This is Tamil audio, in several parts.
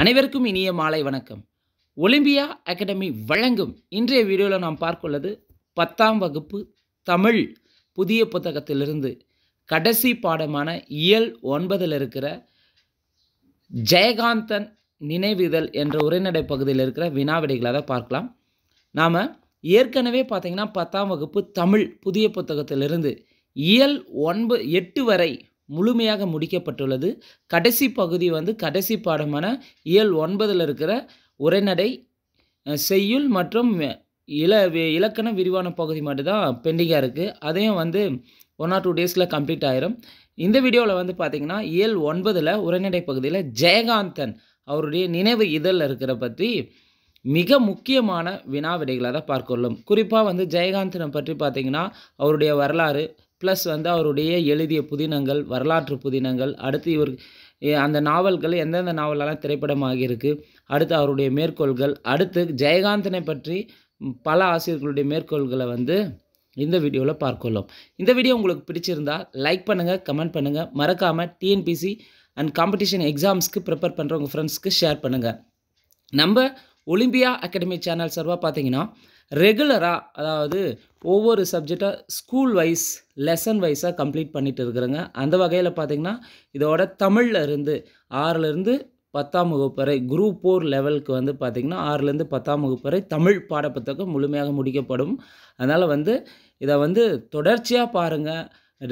அனைவருக்கும் இனிய மாலை வணக்கம் ஒலிம்பியா அகாடமி வழங்கும் இன்றைய வீடியோவில் நாம் பார்க்கொள்ளது பத்தாம் வகுப்பு தமிழ் புதிய புத்தகத்திலிருந்து கடைசி பாடமான இயல் ஒன்பதில் இருக்கிற ஜெயகாந்தன் நினைவிதழ் என்ற உரைநடை பகுதியில் இருக்கிற வினாவிடைகளை தான் பார்க்கலாம் நாம் ஏற்கனவே பார்த்திங்கன்னா பத்தாம் வகுப்பு தமிழ் புதிய புத்தகத்திலிருந்து இயல் ஒன்பது எட்டு வரை முழுமையாக முடிக்கப்பட்டுள்ளது கடைசி பகுதி வந்து கடைசி பாடமான இயல் ஒன்பதில் இருக்கிற உரைநடை செய்யுள் மற்றும் இல இலக்கண விரிவான பகுதி மட்டும்தான் பெண்டிங்காக இருக்குது அதையும் வந்து ஒன் ஆர் டூ டேஸில் கம்ப்ளீட் ஆயிரும் இந்த வீடியோவில் வந்து பார்த்திங்கன்னா இயல் ஒன்பதில் உரைநடை பகுதியில் ஜெயகாந்தன் அவருடைய நினைவு இதழில் இருக்கிற பற்றி மிக முக்கியமான வினா விடைகளை தான் பார்க்கொள்ளும் குறிப்பாக வந்து ஜெயகாந்தனை பற்றி பார்த்திங்கன்னா அவருடைய வரலாறு ப்ளஸ் வந்து அவருடைய எழுதிய புதினங்கள் வரலாற்று புதினங்கள் அடுத்து இவர் அந்த நாவல்கள் எந்தெந்த நாவலெல்லாம் திரைப்படமாக இருக்குது அடுத்து அவருடைய மேற்கோள்கள் அடுத்து ஜெயகாந்தனை பற்றி பல ஆசிரியர்களுடைய மேற்கோள்களை வந்து இந்த வீடியோவில் பார்க்கலாம் இந்த வீடியோ உங்களுக்கு பிடிச்சிருந்தா லைக் பண்ணுங்கள் கமெண்ட் பண்ணுங்கள் மறக்காமல் டிஎன்பிசி அண்ட் காம்படிஷன் எக்ஸாம்ஸ்க்கு ப்ரிப்பேர் பண்ணுற உங்கள் ஃப்ரெண்ட்ஸ்க்கு ஷேர் பண்ணுங்கள் நம்ம ஒலிம்பியா அகாடமி சேனல் சர்வாக பார்த்தீங்கன்னா ரெகுலராக அதாவது ஒவ்வொரு சப்ஜெக்டாக ஸ்கூல் வைஸ் லெசன் வைஸாக கம்ப்ளீட் பண்ணிட்டு இருக்கிறேங்க அந்த வகையில் பார்த்திங்கன்னா இதோட தமிழ்லேருந்து ஆறுலேருந்து பத்தாம் வகுப்பு வரை குரூப் ஃபோர் லெவலுக்கு வந்து பார்த்திங்கன்னா ஆறுலேருந்து பத்தாம் வகுப்பு வரை தமிழ் பாடப்புத்தகம் முழுமையாக முடிக்கப்படும் அதனால் வந்து இதை வந்து தொடர்ச்சியாக பாருங்கள்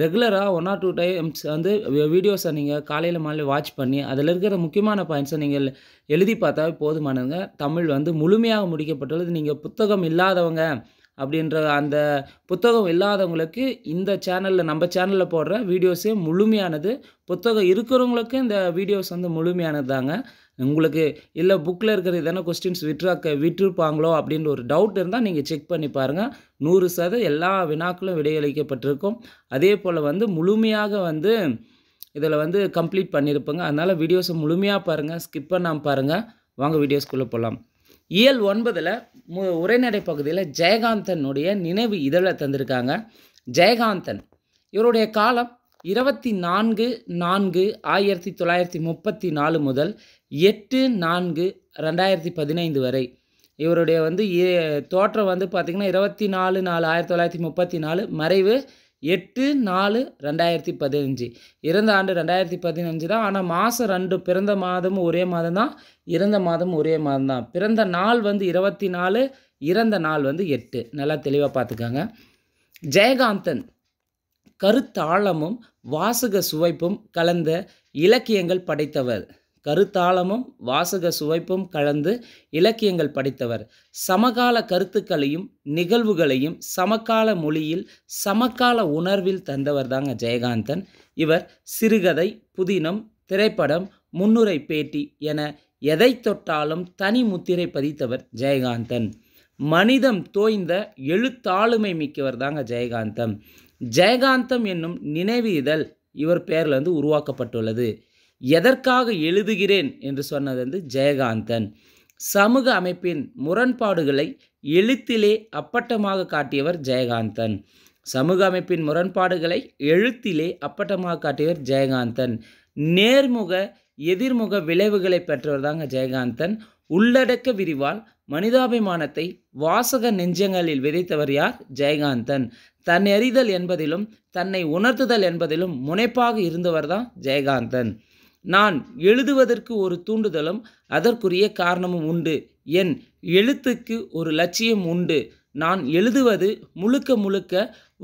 ரெகுலராக ஒன் ஆர் டூ டைம்ஸ் வந்து வீடியோஸை நீங்கள் காலையில் மாலையில் வாட்ச் பண்ணி அதில் இருக்கிற முக்கியமான பாயிண்ட்ஸை நீங்கள் எழுதி பார்த்தாவே போதுமானதுங்க தமிழ் வந்து முழுமையாக முடிக்கப்பட்டுள்ளது நீங்கள் புத்தகம் இல்லாதவங்க அப்படின்ற அந்த புத்தகம் இல்லாதவங்களுக்கு இந்த சேனலில் நம்ம சேனலில் போடுற வீடியோஸே முழுமையானது புத்தகம் இருக்கிறவங்களுக்கு இந்த வீடியோஸ் வந்து முழுமையானது தாங்க உங்களுக்கு இல்லை புக்கில் இருக்கிற எதனா கொஸ்டின்ஸ் விட்ராக்க விட்டுருப்பாங்களோ அப்படின்ற ஒரு டவுட் இருந்தால் நீங்கள் செக் பண்ணி பாருங்கள் நூறு சத எல்லா வினாக்களும் விடையளிக்கப்பட்டிருக்கும் அதே போல் வந்து முழுமையாக வந்து இதில் வந்து கம்ப்ளீட் பண்ணியிருப்பாங்க அதனால் வீடியோஸை முழுமையாக பாருங்கள் ஸ்கிப் பண்ணாமல் பாருங்கள் வாங்க வீடியோஸ்குள்ளே போகலாம் இயல் ஒன்பதில் மு உரைநடை பகுதியில் ஜெயகாந்தனுடைய நினைவு இதழை தந்திருக்காங்க ஜெயகாந்தன் இவருடைய காலம் இருபத்தி நான்கு நான்கு ஆயிரத்தி தொள்ளாயிரத்தி முப்பத்தி நாலு முதல் எட்டு நான்கு ரெண்டாயிரத்தி பதினைந்து வரை இவருடைய வந்து தோற்றம் வந்து பார்த்திங்கன்னா இருபத்தி நாலு நாலு ஆயிரத்தி தொள்ளாயிரத்தி முப்பத்தி நாலு மறைவு எட்டு நாலு ரெண்டாயிரத்தி பதினஞ்சு இறந்த ஆண்டு ரெண்டாயிரத்தி பதினஞ்சு தான் ஆனால் மாதம் ரெண்டு பிறந்த மாதமும் ஒரே மாதம் தான் இறந்த மாதமும் ஒரே மாதம் தான் பிறந்த நாள் வந்து இருபத்தி நாலு இறந்த நாள் வந்து எட்டு நல்லா தெளிவாக பார்த்துக்கோங்க ஜெயகாந்தன் கருத்தாழமும் வாசக சுவைப்பும் கலந்த இலக்கியங்கள் படைத்தவர் கருத்தாளமும் வாசக சுவைப்பும் கலந்து இலக்கியங்கள் படித்தவர் சமகால கருத்துக்களையும் நிகழ்வுகளையும் சமகால மொழியில் சமகால உணர்வில் தந்தவர் தாங்க ஜெயகாந்தன் இவர் சிறுகதை புதினம் திரைப்படம் முன்னுரை பேட்டி என எதை தொட்டாலும் தனி முத்திரை பதித்தவர் ஜெயகாந்தன் மனிதம் தோய்ந்த எழுத்தாளுமை மிக்கவர் தாங்க ஜெயகாந்தம் ஜெயகாந்தம் என்னும் நினைவு இதழ் இவர் பெயர்லேருந்து வந்து உருவாக்கப்பட்டுள்ளது எதற்காக எழுதுகிறேன் என்று சொன்னது வந்து ஜெயகாந்தன் சமூக அமைப்பின் முரண்பாடுகளை எழுத்திலே அப்பட்டமாக காட்டியவர் ஜெயகாந்தன் சமூக அமைப்பின் முரண்பாடுகளை எழுத்திலே அப்பட்டமாக காட்டியவர் ஜெயகாந்தன் நேர்முக எதிர்முக விளைவுகளை பெற்றவர் தாங்க ஜெயகாந்தன் உள்ளடக்க விரிவால் மனிதாபிமானத்தை வாசக நெஞ்சங்களில் விதைத்தவர் யார் ஜெயகாந்தன் தன் அறிதல் என்பதிலும் தன்னை உணர்த்துதல் என்பதிலும் முனைப்பாக இருந்தவர் தான் ஜெயகாந்தன் நான் எழுதுவதற்கு ஒரு தூண்டுதலும் அதற்குரிய காரணமும் உண்டு என் எழுத்துக்கு ஒரு லட்சியம் உண்டு நான் எழுதுவது முழுக்க முழுக்க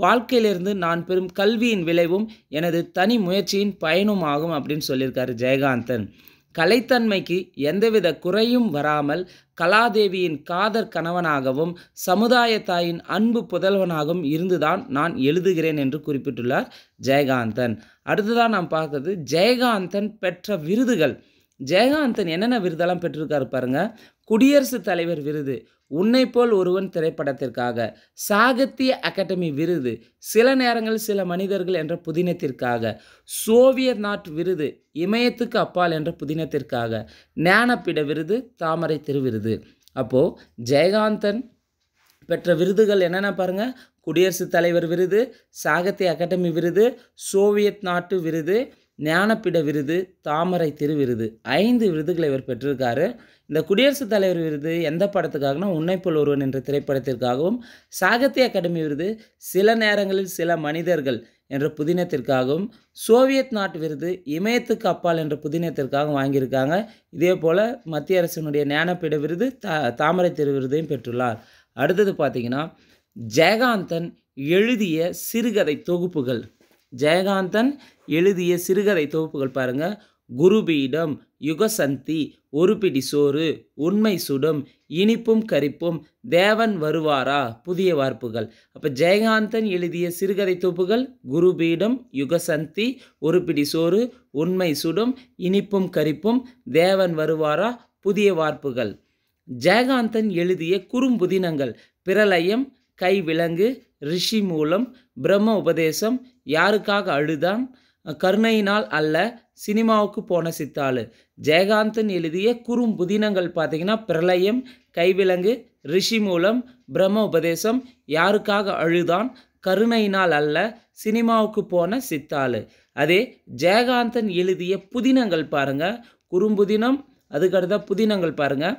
வாழ்க்கையிலிருந்து நான் பெறும் கல்வியின் விளைவும் எனது தனி முயற்சியின் பயனும் ஆகும் அப்படின்னு சொல்லியிருக்காரு ஜெயகாந்தன் கலைத்தன்மைக்கு எந்தவித குறையும் வராமல் கலாதேவியின் காதர் கணவனாகவும் சமுதாயத்தாயின் அன்பு புதல்வனாகவும் இருந்துதான் நான் எழுதுகிறேன் என்று குறிப்பிட்டுள்ளார் ஜெயகாந்தன் அடுத்ததான் நாம் பார்க்கறது ஜெயகாந்தன் பெற்ற விருதுகள் ஜெயகாந்தன் என்னென்ன விருதெல்லாம் பெற்றிருக்காரு பாருங்கள் குடியரசுத் தலைவர் விருது உன்னை போல் ஒருவன் திரைப்படத்திற்காக சாகித்ய அகாடமி விருது சில நேரங்கள் சில மனிதர்கள் என்ற புதினத்திற்காக சோவியத் நாட் விருது இமயத்துக்கு அப்பால் என்ற புதினத்திற்காக ஞானப்பிட விருது தாமரை திருவிருது அப்போது ஜெயகாந்தன் பெற்ற விருதுகள் என்னென்ன பாருங்கள் குடியரசுத் தலைவர் விருது சாகித்ய அகாடமி விருது சோவியத் நாட்டு விருது ஞானப்பிட விருது தாமரை திருவிருது ஐந்து விருதுகளை இவர் பெற்றிருக்காரு இந்த குடியரசுத் தலைவர் விருது எந்த படத்துக்காகனா உன்னைப்புல் ஒருவன் என்ற திரைப்படத்திற்காகவும் சாகித்ய அகாடமி விருது சில நேரங்களில் சில மனிதர்கள் என்ற புதினத்திற்காகவும் சோவியத் நாட்டு விருது இமயத்துக்கு அப்பால் என்ற புதினத்திற்காகவும் வாங்கியிருக்காங்க இதே போல் மத்திய அரசினுடைய ஞானப்பீட விருது தா தாமரை திரு விருதையும் பெற்றுள்ளார் அடுத்தது பார்த்திங்கன்னா ஜெயகாந்தன் எழுதிய சிறுகதை தொகுப்புகள் ஜெயகாந்தன் எழுதிய சிறுகதை தொகுப்புகள் பாருங்கள் குருபீடம் யுகசந்தி ஒரு பிடி சோறு உண்மை சுடும் இனிப்பும் கரிப்பும் தேவன் வருவாரா புதிய வார்ப்புகள் அப்போ ஜெயகாந்தன் எழுதிய சிறுகதை தொப்புகள் குருபீடம் யுகசந்தி ஒரு பிடி சோறு உண்மை சுடும் இனிப்பும் கரிப்பும் தேவன் வருவாரா புதிய வார்ப்புகள் ஜெயகாந்தன் எழுதிய குறும்புதினங்கள் பிரளயம் கைவிலங்கு ரிஷி மூலம் பிரம்ம உபதேசம் யாருக்காக அழுதான் கருணையினால் அல்ல சினிமாவுக்கு போன சித்தாள் ஜெயகாந்தன் எழுதிய குறும்புதினங்கள் பார்த்தீங்கன்னா பிரளயம் கைவிலங்கு ரிஷி மூலம் பிரம்ம உபதேசம் யாருக்காக அழுதான் கருணையினால் அல்ல சினிமாவுக்கு போன சித்தாள் அதே ஜெயகாந்தன் எழுதிய புதினங்கள் பாருங்கள் குறும்புதினம் அதுக்கடுத்த புதினங்கள் பாருங்கள்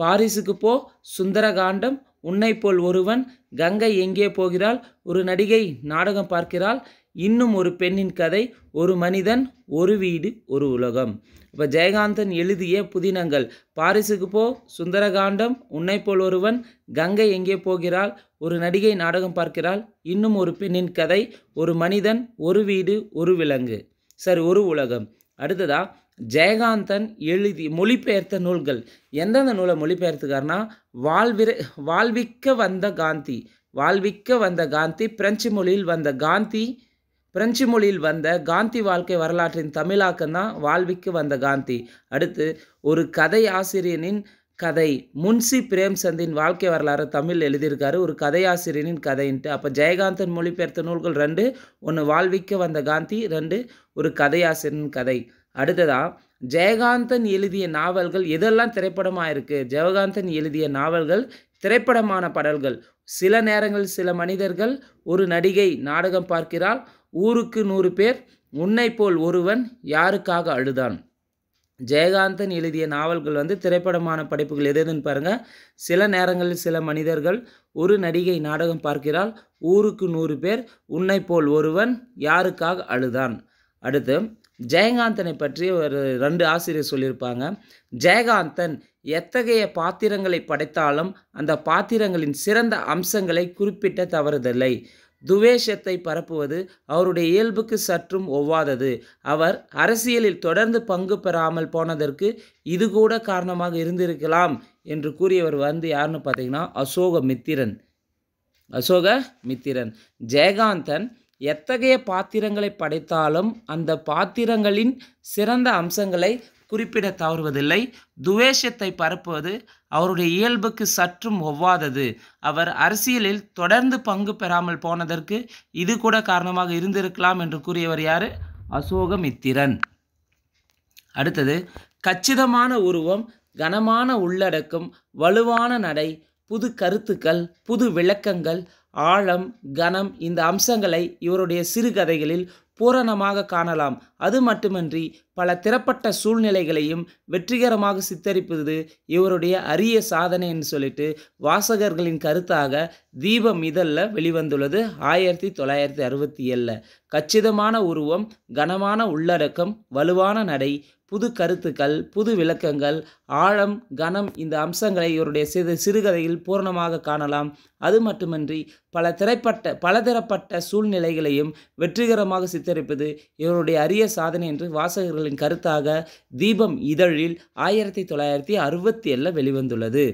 பாரிஸுக்கு போ சுந்தரகாண்டம் உன்னை போல் ஒருவன் கங்கை எங்கே போகிறாள் ஒரு நடிகை நாடகம் பார்க்கிறாள் இன்னும் ஒரு பெண்ணின் கதை ஒரு மனிதன் ஒரு வீடு ஒரு உலகம் இப்போ ஜெயகாந்தன் எழுதிய புதினங்கள் பாரிசுக்கு போ சுந்தரகாண்டம் உன்னை போல் ஒருவன் கங்கை எங்கே போகிறாள் ஒரு நடிகை நாடகம் பார்க்கிறாள் இன்னும் ஒரு பெண்ணின் கதை ஒரு மனிதன் ஒரு வீடு ஒரு விலங்கு சரி ஒரு உலகம் அடுத்ததா ஜெயகாந்தன் எழுதி மொழிபெயர்த்த நூல்கள் எந்தெந்த நூலை மொழிபெயர்த்துக்காருன்னா வாழ்விர வாழ்விக்க வந்த காந்தி வாழ்விக்க வந்த காந்தி பிரெஞ்சு மொழியில் வந்த காந்தி பிரெஞ்சு மொழியில் வந்த காந்தி வாழ்க்கை வரலாற்றின் தமிழாக்கம் தான் வாழ்விக்கு வந்த காந்தி அடுத்து ஒரு கதை ஆசிரியனின் கதை முன்சி பிரேம்சந்தின் வாழ்க்கை வரலாறு தமிழ் எழுதியிருக்காரு ஒரு கதையாசிரியனின் கதைன்ட்டு அப்போ ஜெயகாந்தன் மொழிபெயர்த்த நூல்கள் ரெண்டு ஒன்று வாழ்விக்க வந்த காந்தி ரெண்டு ஒரு கதையாசிரியனின் கதை அடுத்ததாக ஜெயகாந்தன் எழுதிய நாவல்கள் எதெல்லாம் திரைப்படமாக இருக்குது ஜெயகாந்தன் எழுதிய நாவல்கள் திரைப்படமான படல்கள் சில நேரங்களில் சில மனிதர்கள் ஒரு நடிகை நாடகம் பார்க்கிறாள் ஊருக்கு நூறு பேர் உன்னை போல் ஒருவன் யாருக்காக அழுதான் ஜெயகாந்தன் எழுதிய நாவல்கள் வந்து திரைப்படமான படைப்புகள் எது எதுன்னு பாருங்கள் சில நேரங்களில் சில மனிதர்கள் ஒரு நடிகை நாடகம் பார்க்கிறாள் ஊருக்கு நூறு பேர் உன்னை போல் ஒருவன் யாருக்காக அழுதான் அடுத்து ஜெயகாந்தனை பற்றி ஒரு ரெண்டு ஆசிரியர் சொல்லியிருப்பாங்க ஜெயகாந்தன் எத்தகைய பாத்திரங்களை படைத்தாலும் அந்த பாத்திரங்களின் சிறந்த அம்சங்களை குறிப்பிட்ட தவறுதில்லை துவேஷத்தை பரப்புவது அவருடைய இயல்புக்கு சற்றும் ஒவ்வாதது அவர் அரசியலில் தொடர்ந்து பங்கு பெறாமல் போனதற்கு இது கூட காரணமாக இருந்திருக்கலாம் என்று கூறியவர் வந்து யாருன்னு பார்த்தீங்கன்னா அசோக மித்திரன் அசோக மித்திரன் ஜெயகாந்தன் எத்தகைய பாத்திரங்களை படைத்தாலும் அந்த பாத்திரங்களின் சிறந்த அம்சங்களை குறிப்பிட தவறுவதில்லை துவேஷத்தை பரப்புவது அவருடைய இயல்புக்கு சற்றும் ஒவ்வாதது அவர் அரசியலில் தொடர்ந்து பங்கு பெறாமல் போனதற்கு இது கூட காரணமாக இருந்திருக்கலாம் என்று கூறியவர் யார் அசோகமித்திரன் அடுத்தது கச்சிதமான உருவம் கனமான உள்ளடக்கம் வலுவான நடை புது கருத்துக்கள் புது விளக்கங்கள் ஆழம் கனம் இந்த அம்சங்களை இவருடைய சிறுகதைகளில் பூரணமாக காணலாம் அது மட்டுமன்றி பல திறப்பட்ட சூழ்நிலைகளையும் வெற்றிகரமாக சித்தரிப்பது இவருடைய அரிய சாதனைன்னு சொல்லிட்டு வாசகர்களின் கருத்தாக தீபம் இதழில் வெளிவந்துள்ளது ஆயிரத்தி தொள்ளாயிரத்தி அறுபத்தி ஏழில் கச்சிதமான உருவம் கனமான உள்ளடக்கம் வலுவான நடை புது கருத்துக்கள் புது விளக்கங்கள் ஆழம் கனம் இந்த அம்சங்களை இவருடைய சிறு சிறுகதையில் பூர்ணமாக காணலாம் அது மட்டுமன்றி பல திரைப்பட்ட பல திறப்பட்ட சூழ்நிலைகளையும் வெற்றிகரமாக சித்த சித்தரிப்பது இவருடைய அரிய சாதனை என்று வாசகர்களின் கருத்தாக தீபம் இதழில் ஆயிரத்தி தொள்ளாயிரத்தி அறுபத்தி ஏழில் வெளிவந்துள்ளது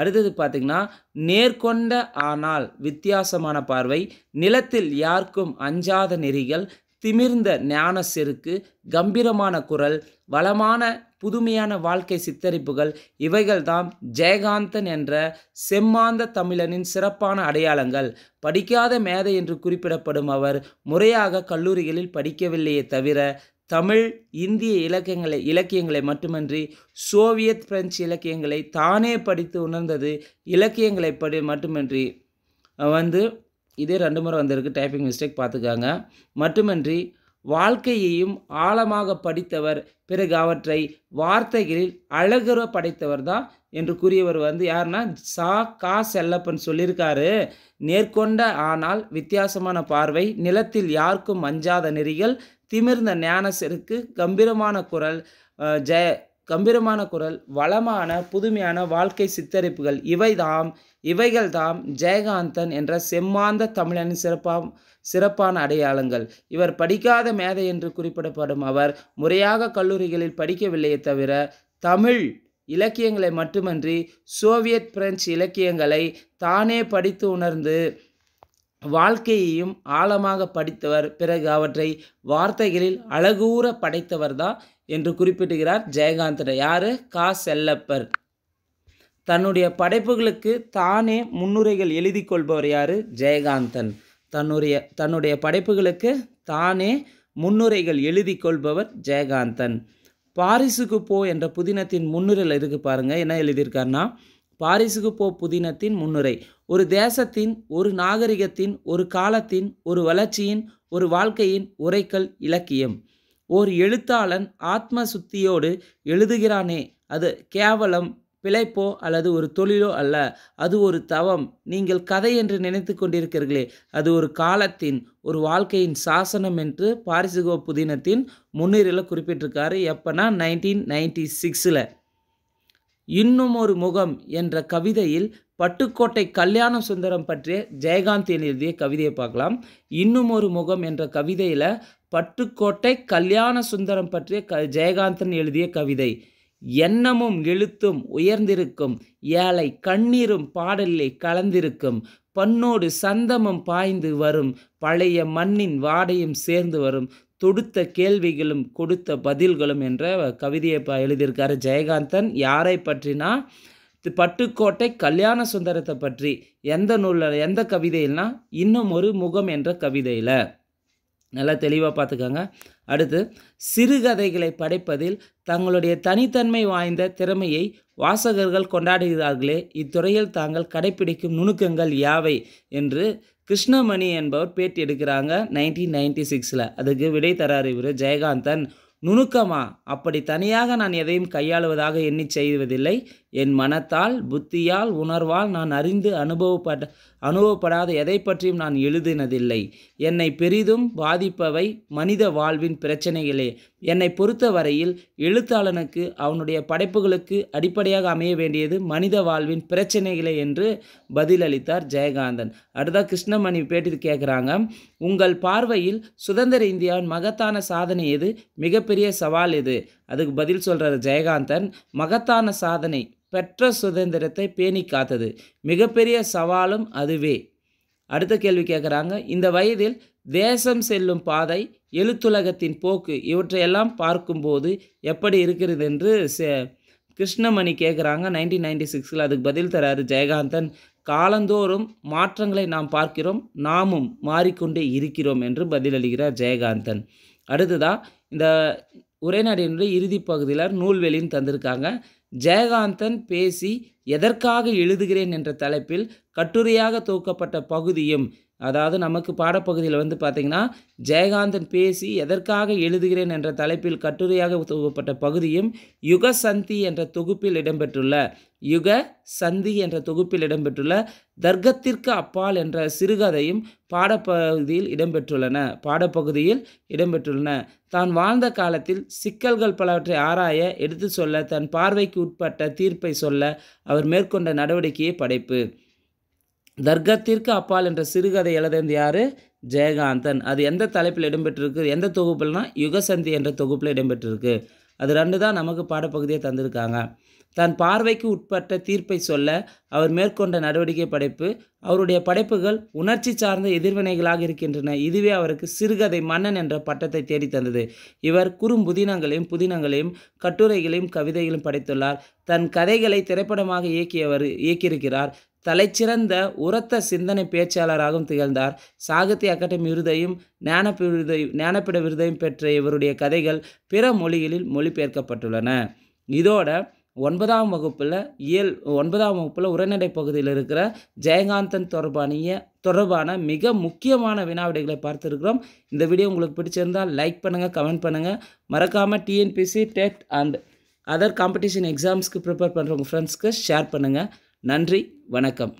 அடுத்தது பார்த்திங்கன்னா நேர்கொண்ட ஆனால் வித்தியாசமான பார்வை நிலத்தில் யாருக்கும் அஞ்சாத நெறிகள் திமிர்ந்த ஞான செருக்கு கம்பீரமான குரல் வளமான புதுமையான வாழ்க்கை சித்தரிப்புகள் இவைகள்தான் ஜெயகாந்தன் என்ற செம்மாந்த தமிழனின் சிறப்பான அடையாளங்கள் படிக்காத மேதை என்று குறிப்பிடப்படும் அவர் முறையாக கல்லூரிகளில் படிக்கவில்லையே தவிர தமிழ் இந்திய இலக்கியங்களை இலக்கியங்களை மட்டுமன்றி சோவியத் பிரெஞ்சு இலக்கியங்களை தானே படித்து உணர்ந்தது இலக்கியங்களை படி மட்டுமின்றி வந்து இதே ரெண்டு முறை வந்திருக்கு டைப்பிங் மிஸ்டேக் பார்த்துக்காங்க மட்டுமன்றி வாழ்க்கையையும் ஆழமாக படித்தவர் பிறகு அவற்றை வார்த்தைகளில் அழகுற படைத்தவர் தான் என்று கூறியவர் வந்து யாருன்னா சா கா செல்லப்பன் சொல்லியிருக்காரு நேர்கொண்ட ஆனால் வித்தியாசமான பார்வை நிலத்தில் யாருக்கும் அஞ்சாத நெறிகள் திமிர்ந்த ஞானசருக்கு கம்பீரமான குரல் ஜெய கம்பீரமான குரல் வளமான புதுமையான வாழ்க்கை சித்தரிப்புகள் இவைதாம் இவைகள்தாம் ஜெயகாந்தன் என்ற செம்மாந்த தமிழனின் சிறப்பாம் சிறப்பான அடையாளங்கள் இவர் படிக்காத மேதை என்று குறிப்பிடப்படும் அவர் முறையாக கல்லூரிகளில் படிக்கவில்லையே தவிர தமிழ் இலக்கியங்களை மட்டுமன்றி சோவியத் பிரெஞ்சு இலக்கியங்களை தானே படித்து உணர்ந்து வாழ்க்கையையும் ஆழமாக படித்தவர் பிறகு அவற்றை வார்த்தைகளில் அழகூற படைத்தவர் தான் என்று குறிப்பிடுகிறார் ஜெயகாந்தர் யார் கா செல்லப்பர் தன்னுடைய படைப்புகளுக்கு தானே முன்னுரைகள் எழுதி கொள்பவர் யார் ஜெயகாந்தன் தன்னுடைய தன்னுடைய படைப்புகளுக்கு தானே முன்னுரைகள் எழுதி கொள்பவர் ஜெயகாந்தன் பாரிசுக்கு போ என்ற புதினத்தின் முன்னுரையில் இருக்குது பாருங்கள் என்ன எழுதியிருக்காருன்னா பாரிசுக்கு போ புதினத்தின் முன்னுரை ஒரு தேசத்தின் ஒரு நாகரிகத்தின் ஒரு காலத்தின் ஒரு வளர்ச்சியின் ஒரு வாழ்க்கையின் உரைக்கல் இலக்கியம் ஓர் எழுத்தாளன் ஆத்ம சுத்தியோடு எழுதுகிறானே அது கேவலம் பிழைப்போ அல்லது ஒரு தொழிலோ அல்ல அது ஒரு தவம் நீங்கள் கதை என்று நினைத்து கொண்டிருக்கிறீர்களே அது ஒரு காலத்தின் ஒரு வாழ்க்கையின் சாசனம் என்று பாரிசுகோ புதினத்தின் முன்னுரையில் குறிப்பிட்டிருக்காரு எப்போனா நைன்டீன் நைன்டி சிக்ஸில் இன்னும் ஒரு முகம் என்ற கவிதையில் பட்டுக்கோட்டை கல்யாண சுந்தரம் பற்றிய ஜெயகாந்தன் எழுதிய கவிதையை பார்க்கலாம் இன்னும் ஒரு முகம் என்ற கவிதையில் பட்டுக்கோட்டை கல்யாண சுந்தரம் பற்றிய க ஜெயகாந்தன் எழுதிய கவிதை எண்ணமும் எழுத்தும் உயர்ந்திருக்கும் ஏழை கண்ணீரும் பாடலே கலந்திருக்கும் பண்ணோடு சந்தமும் பாய்ந்து வரும் பழைய மண்ணின் வாடையும் சேர்ந்து வரும் தொடுத்த கேள்விகளும் கொடுத்த பதில்களும் என்ற கவிதையை ப எழுதியிருக்காரு ஜெயகாந்தன் யாரை பற்றினா பட்டுக்கோட்டை கல்யாண சுந்தரத்தை பற்றி எந்த நூலில் எந்த கவிதையில்னா இன்னும் ஒரு முகம் என்ற கவிதையில் நல்லா தெளிவாக பார்த்துக்கோங்க அடுத்து சிறுகதைகளை படைப்பதில் தங்களுடைய தனித்தன்மை வாய்ந்த திறமையை வாசகர்கள் கொண்டாடுகிறார்களே இத்துறையில் தாங்கள் கடைபிடிக்கும் நுணுக்கங்கள் யாவை என்று கிருஷ்ணமணி என்பவர் பேட்டி எடுக்கிறாங்க நைன்டீன் நைன்டி சிக்ஸில் அதுக்கு விடை தரார் இவர் ஜெயகாந்தன் நுணுக்கமா அப்படி தனியாக நான் எதையும் கையாளுவதாக எண்ணி செய்வதில்லை என் மனத்தால் புத்தியால் உணர்வால் நான் அறிந்து அனுபவப்பட அனுபவப்படாத எதை பற்றியும் நான் எழுதினதில்லை என்னை பெரிதும் பாதிப்பவை மனித வாழ்வின் பிரச்சனைகளே என்னை பொறுத்தவரையில் எழுத்தாளனுக்கு அவனுடைய படைப்புகளுக்கு அடிப்படையாக அமைய வேண்டியது மனித வாழ்வின் பிரச்சனைகளே என்று பதிலளித்தார் ஜெயகாந்தன் அடுத்ததாக கிருஷ்ணமணி பேட்டி கேட்குறாங்க உங்கள் பார்வையில் சுதந்திர இந்தியாவின் மகத்தான சாதனை எது மிகப்பெரிய சவால் எது அதுக்கு பதில் சொல்கிறார் ஜெயகாந்தன் மகத்தான சாதனை பெற்ற சுதந்திரத்தை பேணி காத்தது மிகப்பெரிய சவாலும் அதுவே அடுத்த கேள்வி கேட்குறாங்க இந்த வயதில் தேசம் செல்லும் பாதை எழுத்துலகத்தின் போக்கு இவற்றையெல்லாம் பார்க்கும்போது எப்படி இருக்கிறது என்று கிருஷ்ணமணி கேட்குறாங்க நைன்டீன் நைன்டி சிக்ஸில் அதுக்கு பதில் தராரு ஜெயகாந்தன் காலந்தோறும் மாற்றங்களை நாம் பார்க்கிறோம் நாமும் மாறிக்கொண்டே இருக்கிறோம் என்று பதிலளிக்கிறார் ஜெயகாந்தன் அடுத்ததாக இந்த உரைநடையினுடைய இறுதி பகுதியில் நூல்வெளியும் தந்திருக்காங்க ஜெயகாந்தன் பேசி எதற்காக எழுதுகிறேன் என்ற தலைப்பில் கட்டுரையாக தொகுக்கப்பட்ட பகுதியும் அதாவது நமக்கு பாடப்பகுதியில் வந்து பார்த்திங்கன்னா ஜெயகாந்தன் பேசி எதற்காக எழுதுகிறேன் என்ற தலைப்பில் கட்டுரையாக தொகுப்பட்ட பகுதியும் யுக சந்தி என்ற தொகுப்பில் இடம்பெற்றுள்ள யுக சந்தி என்ற தொகுப்பில் இடம்பெற்றுள்ள தர்க்கத்திற்கு அப்பால் என்ற சிறுகதையும் பாடப்பகுதியில் இடம்பெற்றுள்ளன பாடப்பகுதியில் இடம்பெற்றுள்ளன தான் வாழ்ந்த காலத்தில் சிக்கல்கள் பலவற்றை ஆராய எடுத்து சொல்ல தன் பார்வைக்கு உட்பட்ட தீர்ப்பை சொல்ல அவர் மேற்கொண்ட நடவடிக்கையே படைப்பு தர்க்கத்திற்கு அப்பால் என்ற சிறுகதை எழுதியது யார் ஜெயகாந்தன் அது எந்த தலைப்பில் இடம்பெற்றிருக்கு எந்த தொகுப்புலனா யுகசந்தி என்ற தொகுப்பில் இடம்பெற்றிருக்கு அது ரெண்டு தான் நமக்கு பாடப்பகுதியை தந்திருக்காங்க தன் பார்வைக்கு உட்பட்ட தீர்ப்பை சொல்ல அவர் மேற்கொண்ட நடவடிக்கை படைப்பு அவருடைய படைப்புகள் உணர்ச்சி சார்ந்த எதிர்வினைகளாக இருக்கின்றன இதுவே அவருக்கு சிறுகதை மன்னன் என்ற பட்டத்தை தேடி தந்தது இவர் புதினங்களையும் புதினங்களையும் கட்டுரைகளையும் கவிதைகளையும் படைத்துள்ளார் தன் கதைகளை திரைப்படமாக இயக்கியவர் இயக்கியிருக்கிறார் தலைச்சிறந்த உரத்த சிந்தனை பேச்சாளராகவும் திகழ்ந்தார் சாகித்ய அகாடமி விருதையும் ஞானப்பி விருதையும் ஞானப்பிட விருதையும் பெற்ற இவருடைய கதைகள் பிற மொழிகளில் மொழிபெயர்க்கப்பட்டுள்ளன இதோட ஒன்பதாம் வகுப்பில் இயல் ஒன்பதாம் வகுப்பில் உரைநடை பகுதியில் இருக்கிற ஜெயகாந்தன் தொடர்பானிய தொடர்பான மிக முக்கியமான வினாவிடைகளை பார்த்துருக்குறோம் இந்த வீடியோ உங்களுக்கு பிடிச்சிருந்தால் லைக் பண்ணுங்கள் கமெண்ட் பண்ணுங்கள் மறக்காமல் TNPSC TET and other competition எக்ஸாம்ஸ்க்கு ப்ரிப்பேர் பண்ணுறவங்க ஃப்ரெண்ட்ஸ்க்கு ஷேர் பண்ணுங்கள் நன்றி வணக்கம்